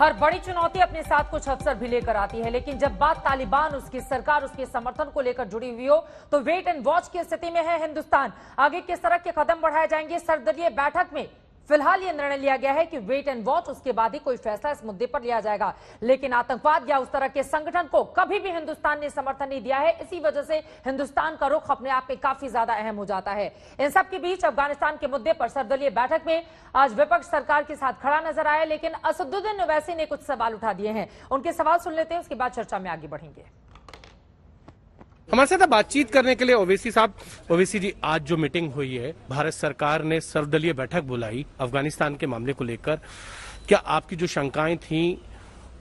हर बड़ी चुनौती अपने साथ कुछ अवसर भी लेकर आती है लेकिन जब बात तालिबान उसकी सरकार उसके समर्थन को लेकर जुड़ी हुई हो तो वेट एंड वॉच की स्थिति में है हिंदुस्तान आगे किस तरह के कदम बढ़ाए जाएंगे सर्वदलीय बैठक में फिलहाल यह निर्णय लिया गया है कि वेट एंड वॉच उसके बाद ही कोई फैसला इस मुद्दे पर लिया जाएगा लेकिन आतंकवाद या उस तरह के संगठन को कभी भी हिंदुस्तान ने समर्थन नहीं दिया है इसी वजह से हिंदुस्तान का रुख अपने आप में काफी ज्यादा अहम हो जाता है इन सबके बीच अफगानिस्तान के मुद्दे पर सर्वदलीय बैठक में आज विपक्ष सरकार के साथ खड़ा नजर आया लेकिन असदुद्दीन ओवैसी ने कुछ सवाल उठा दिए हैं उनके सवाल सुन लेते हैं उसके बाद चर्चा में आगे बढ़ेंगे हमारे साथ बातचीत करने के लिए ओवैसी साहब ओवैसी जी आज जो मीटिंग हुई है भारत सरकार ने सर्वदलीय बैठक बुलाई अफगानिस्तान के मामले को लेकर क्या आपकी जो शंकाएं थी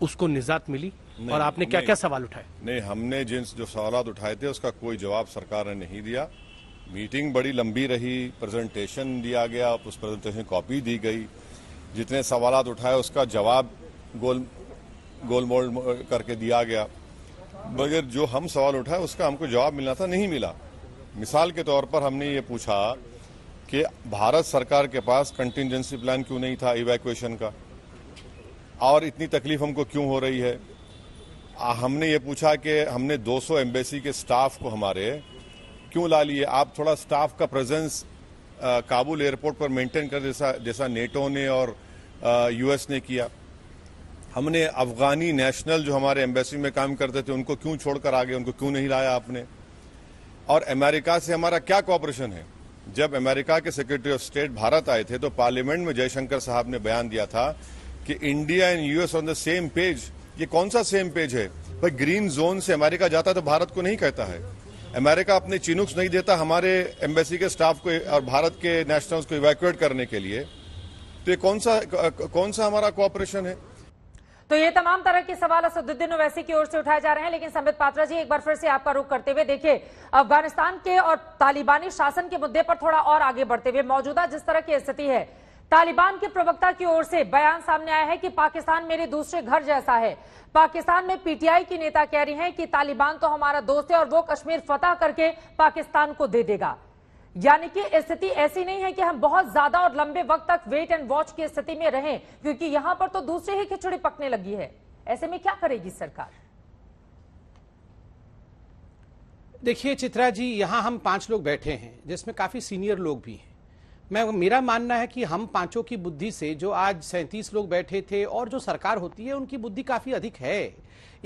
उसको निजात मिली और आपने क्या क्या सवाल उठाए नहीं हमने जिन जो सवाल उठाए थे उसका कोई जवाब सरकार ने नहीं दिया मीटिंग बड़ी लंबी रही प्रेजेंटेशन दिया गया उस प्रेजेंटेशन कॉपी दी गई जितने सवाल उठाए उसका जवाब गोल गोल मोल करके दिया गया मगर जो हम सवाल उठाए उसका हमको जवाब मिलना था नहीं मिला मिसाल के तौर पर हमने ये पूछा कि भारत सरकार के पास कंटिजेंसी प्लान क्यों नहीं था इवैक्यूएशन का और इतनी तकलीफ हमको क्यों हो रही है हमने ये पूछा कि हमने 200 एम्बेसी के स्टाफ को हमारे क्यों ला लिए आप थोड़ा स्टाफ का प्रेजेंस काबुल एयरपोर्ट पर मेंटेन कर जैसा जैसा नेटो ने और यूएस ने किया हमने अफगानी नेशनल जो हमारे एम्बेसी में काम करते थे उनको क्यों छोड़कर आ गए उनको क्यों नहीं लाया आपने और अमेरिका से हमारा क्या कॉपरेशन है जब अमेरिका के सेक्रेटरी ऑफ स्टेट भारत आए थे तो पार्लियामेंट में जयशंकर साहब ने बयान दिया था कि India and US on the same page ये कौन सा सेम पेज है भाई ग्रीन जोन से अमेरिका जाता तो भारत को नहीं कहता है अमेरिका अपने चिनुक्स नहीं देता हमारे एम्बेसी के स्टाफ को और भारत के नेशनल्स को इवैक्यूएट करने के लिए तो ये कौन सा कौन सा हमारा कोऑपरेशन है तो ये तमाम तरह के सवाल असदुद्दीन ओवैसी की ओर से उठाए जा रहे हैं लेकिन संबित पात्रा जी एक बार फिर से आपका रुख करते हुए देखिए अफगानिस्तान के और तालिबानी शासन के मुद्दे पर थोड़ा और आगे बढ़ते हुए मौजूदा जिस तरह की स्थिति है तालिबान के प्रवक्ता की ओर से बयान सामने आया है कि पाकिस्तान मेरे दूसरे घर जैसा है पाकिस्तान में पीटीआई की नेता कह रही हैं कि तालिबान तो हमारा दोस्त है और वो कश्मीर फतह करके पाकिस्तान को दे देगा यानी कि स्थिति ऐसी नहीं है कि हम बहुत ज्यादा और लंबे वक्त तक वेट एंड वॉच की स्थिति में रहें क्योंकि यहां पर तो दूसरे ही खिचड़ी पकने लगी है ऐसे में क्या करेगी सरकार देखिए चित्रा जी यहां हम पांच लोग बैठे हैं जिसमें काफी सीनियर लोग भी हैं मैं मेरा मानना है कि हम पांचों की बुद्धि से जो आज सैंतीस लोग बैठे थे और जो सरकार होती है उनकी बुद्धि काफी अधिक है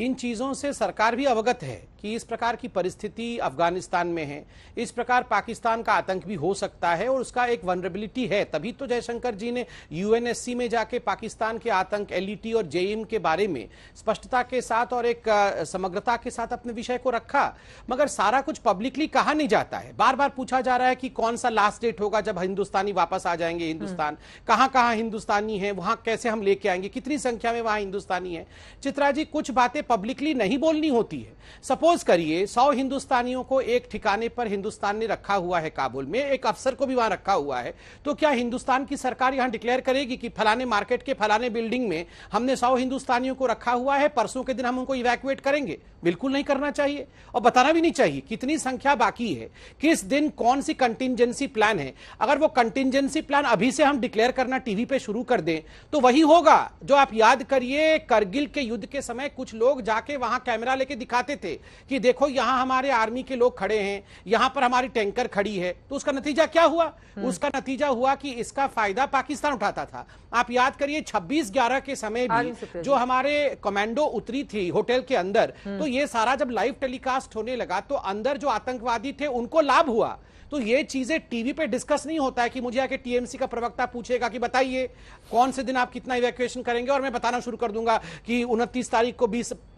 इन चीज़ों से सरकार भी अवगत है कि इस प्रकार की परिस्थिति अफगानिस्तान में है इस प्रकार पाकिस्तान का आतंक भी हो सकता है और उसका एक वनरेबिलिटी है तभी तो जयशंकर जी ने यूएनएससी में जाके पाकिस्तान के आतंक एलईटी e और जेएम के बारे में स्पष्टता के साथ और एक समग्रता के साथ अपने विषय को रखा मगर सारा कुछ पब्लिकली कहा नहीं जाता है बार बार पूछा जा रहा है कि कौन सा लास्ट डेट होगा जब हिंदुस्तानी वापस आ जाएंगे हिंदुस्तान हम्म। कहाँ कहाँ हिंदुस्तानी है वहां कैसे हम लेके आएंगे कितनी संख्या में वहां हिंदुस्तानी है चित्रा जी कुछ बातें पब्लिकली नहीं बोलनी होती है सपोज करिए सौ हिंदुस्तानियों को एक ठिकाने पर हिंदुस्तान ने रखा हुआ है काबुल में एक अफसर को भी वहां रखा हुआ है तो क्या हिंदुस्तान की सरकार यहां डिक्लेयर करेगी कि फलाने मार्केट के फलाने बिल्डिंग में हमने सौ हिंदुस्तानियों को रखा हुआ है परसों के दिन हम उनको इवैक्यूएट करेंगे बिल्कुल नहीं करना चाहिए और बताना भी नहीं चाहिए कितनी संख्या बाकी है किस दिन कौन सी कंटिजेंसी प्लान है अगर वो कंटिजेंसी प्लान अभी से हम डिक्लेयर करना टीवी पे शुरू कर दें तो वही होगा जो आप याद करिए करगिल के युद्ध के समय कुछ लोग लोग जाके वहां कैमरा लेके दिखाते थे कि देखो यहां हमारे आर्मी के लोग खड़े हैं यहां पर हमारी टैंकर खड़ी है तो उसका नतीजा क्या हुआ हम्म। उसका नतीजा हुआ कि इसका फायदा पाकिस्तान उठाता था आप याद करिए छब्बीस ग्यारह के समय भी जो हमारे कमांडो उतरी थी होटल के अंदर हम्म। तो ये सारा जब लाइव टेलीकास्ट होने लगा तो अंदर जो आतंकवादी थे उनको लाभ हुआ तो ये चीजें टीवी पे डिस्कस नहीं होता है कि मुझे आके टीएमसी का प्रवक्ता पूछेगा कि बताइए कौन से दिन आप कितना इवैक्यूएशन करेंगे और मैं बताना शुरू कर दूंगा कि 29 तारीख को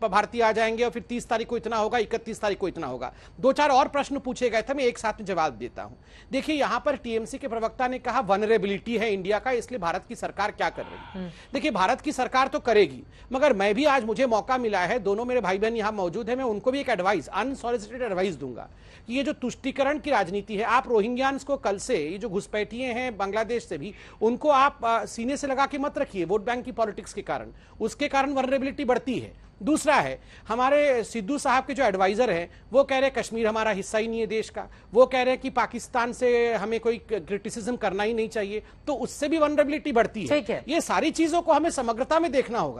भारतीय आ जाएंगे और फिर 30 तारीख को इतना होगा 31 तारीख को इतना होगा दो चार और प्रश्न पूछे गए थे मैं एक साथ में जवाब देता हूं देखिए यहां पर टीएमसी के प्रवक्ता ने कहा वनरेबिलिटी है इंडिया का इसलिए भारत की सरकार क्या कर रही है हम्म। देखिए भारत की सरकार तो करेगी मगर मैं भी आज मुझे मौका मिला है दोनों मेरे भाई बहन यहां मौजूद है मैं उनको भी एक एडवाइस अनसोलिसिटेड एडवाइस दूंगा कि ये जो तुष्टिकरण की राजनीति है आप रोहिंग्या को कल से ये जो घुसपैठिए हैं बांग्लादेश से भी उनको आप सीने से लगा के मत रखिए वोट बैंक की पॉलिटिक्स के कारण उसके कारण वनरेबिलिटी बढ़ती है दूसरा है हमारे सिद्धू साहब के जो एडवाइज़र हैं वो कह रहे हैं कश्मीर हमारा हिस्सा ही नहीं है देश का वो कह रहे हैं कि पाकिस्तान से हमें कोई क्रिटिसिज्म करना ही नहीं चाहिए तो उससे भी वनरेबिलिटी बढ़ती है ये सारी चीज़ों को हमें समग्रता में देखना होगा